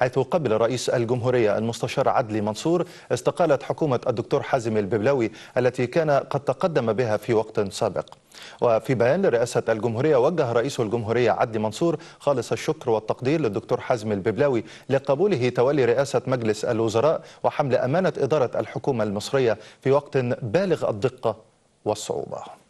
حيث قبل رئيس الجمهورية المستشار عدلي منصور استقالة حكومة الدكتور حازم الببلاوي التي كان قد تقدم بها في وقت سابق وفي بيان لرئاسة الجمهورية وجه رئيس الجمهورية عدلي منصور خالص الشكر والتقدير للدكتور حازم الببلاوي لقبوله تولي رئاسة مجلس الوزراء وحمل أمانة إدارة الحكومة المصرية في وقت بالغ الدقة والصعوبة